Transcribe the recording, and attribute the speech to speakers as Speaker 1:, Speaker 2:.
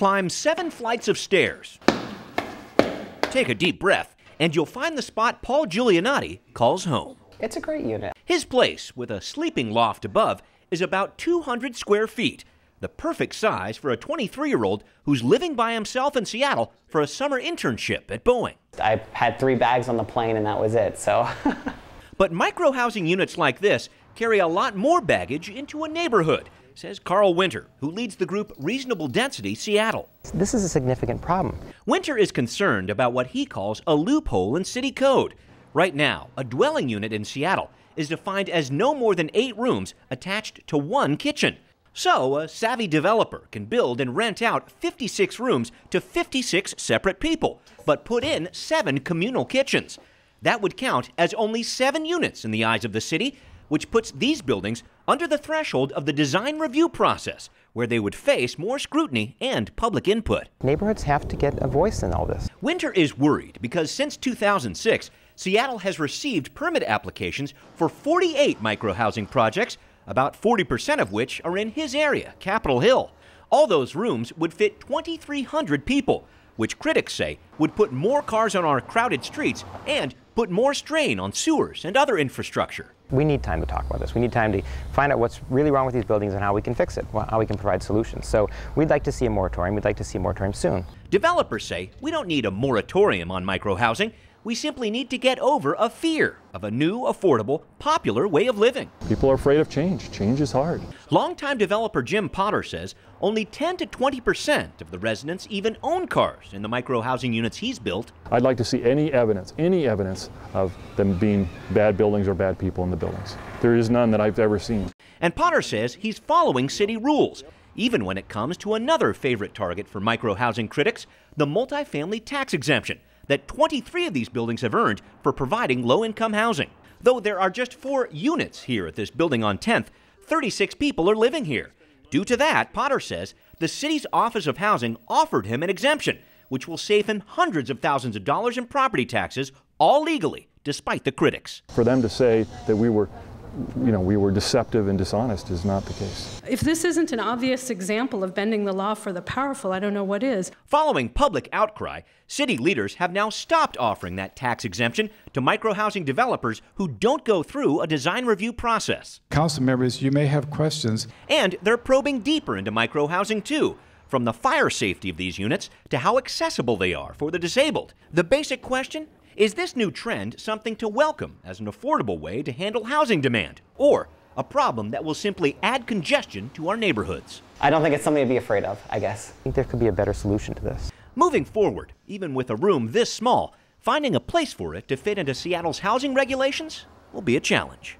Speaker 1: climb seven flights of stairs. Take a deep breath, and you'll find the spot Paul Giulianotti calls home. It's a great unit. His place, with a sleeping loft above, is about 200 square feet, the perfect size for a 23 year old who's living by himself in Seattle for a summer internship at Boeing. I had three bags on the plane, and that was it, so. but micro housing units like this carry a lot more baggage into a neighborhood says Carl Winter, who leads the group Reasonable Density Seattle. This is a significant problem. Winter is concerned about what he calls a loophole in city code. Right now, a dwelling unit in Seattle is defined as no more than eight rooms attached to one kitchen. So, a savvy developer can build and rent out 56 rooms to 56 separate people, but put in seven communal kitchens. That would count as only seven units in the eyes of the city, which puts these buildings under the threshold of the design review process, where they would face more scrutiny and public input. Neighborhoods have to get a voice in all this. Winter is worried because since 2006, Seattle has received permit applications for 48 microhousing projects, about 40% of which are in his area, Capitol Hill. All those rooms would fit 2,300 people, which critics say would put more cars on our crowded streets and put more strain on sewers and other infrastructure. We need time to talk about this. We need time to find out what's really wrong with these buildings and how we can fix it, how we can provide solutions. So we'd like to see a moratorium. We'd like to see a moratorium soon. Developers say we don't need a moratorium on microhousing. We simply need to get over a fear of a new, affordable, popular way of living. People are afraid of change. Change is hard. Longtime developer Jim Potter says only 10 to 20 percent of the residents even own cars in the micro housing units he's built. I'd like to see any evidence, any evidence of them being bad buildings or bad people in the buildings. There is none that I've ever seen. And Potter says he's following city rules, even when it comes to another favorite target for micro housing critics the multifamily tax exemption that 23 of these buildings have earned for providing low income housing. Though there are just four units here at this building on 10th, 36 people are living here. Due to that, Potter says the city's Office of Housing offered him an exemption, which will save him hundreds of thousands of dollars in property taxes, all legally, despite the critics. For them to say that we were you know, we were deceptive and dishonest is not the case. If this isn't an obvious example of bending the law for the powerful, I don't know what is. Following public outcry, city leaders have now stopped offering that tax exemption to microhousing developers who don't go through a design review process. Council members, you may have questions. And they're probing deeper into microhousing too from the fire safety of these units to how accessible they are for the disabled. The basic question is this new trend something to welcome as an affordable way to handle housing demand? Or a problem that will simply add congestion to our neighborhoods? I don't think it's something to be afraid of, I guess. I think there could be a better solution to this. Moving forward, even with a room this small, finding a place for it to fit into Seattle's housing regulations will be a challenge.